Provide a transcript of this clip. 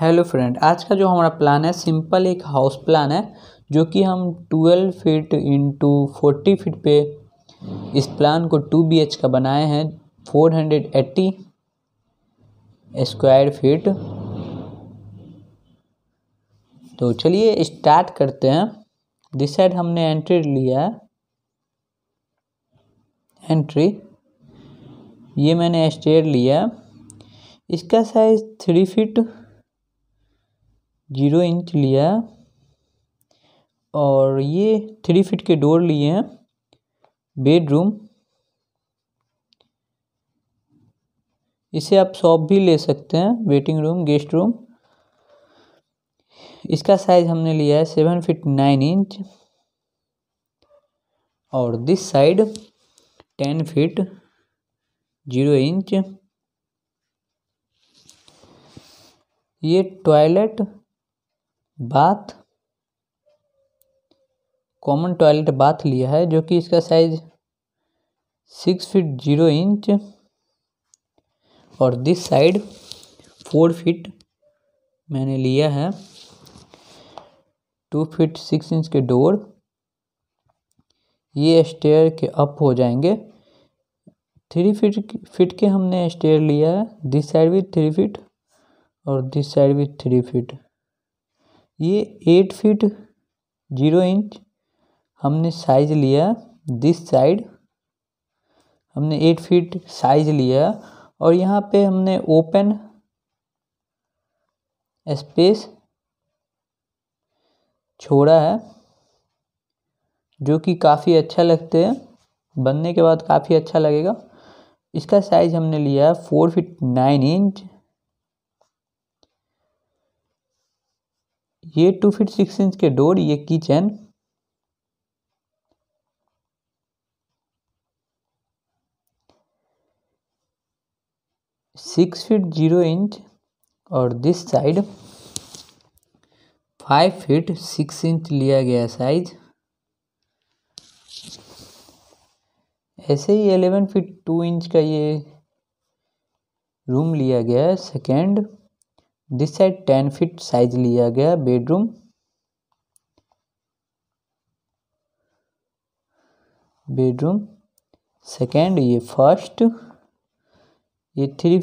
hello friend आज का जो हमारा प्लान है सिंपल एक हाउस प्लान है जो कि हम 12 फीट इंटू फोर्टी फीट पे इस प्लान को 2 बीएच का बनाए हैं 480 स्क्वायर फीट तो चलिए स्टार्ट करते हैं दिस साइड हमने एंट्री लिया है एंट्री ये मैंने स्टेयर लिया इसका size three feet zero inch लिया है और ये थ्री फिट के डोर लिए हैं बेडरूम इसे आप शॉप भी ले सकते हैं वेटिंग रूम गेस्ट रूम इसका साइज हमने लिया है सेवन फिट नाइन इंच और this side ten feet zero inch ये toilet bath common toilet bath लिया है जो कि इसका size six feet zero inch और दिस साइड फोर फीट मैंने लिया है टू फीट सिक्स इंच के डोर ये स्टेयर के अप हो जाएंगे थ्री फीट फिट के हमने स्टेयर लिया है दिस साइड भी थ्री फीट और दिस साइड भी थ्री फीट ये एट फीट जीरो इंच हमने साइज लिया दिस साइड हमने एट फीट साइज लिया और यहाँ पे हमने ओपन स्पेस छोड़ा है जो कि काफ़ी अच्छा लगते हैं बनने के बाद काफ़ी अच्छा लगेगा इसका साइज़ हमने लिया है फोर फिट नाइन इंच ये टू फीट सिक्स इंच के डोर ये kitchen six feet zero inch और this side five feet six inch लिया गया साइज ऐसे ही एलेवन फीट टू इंच का ये रूम लिया गया है second this side ten feet size लिया गया बेडरूम बेडरूम सेकेंड ये फर्स्ट ये थ्री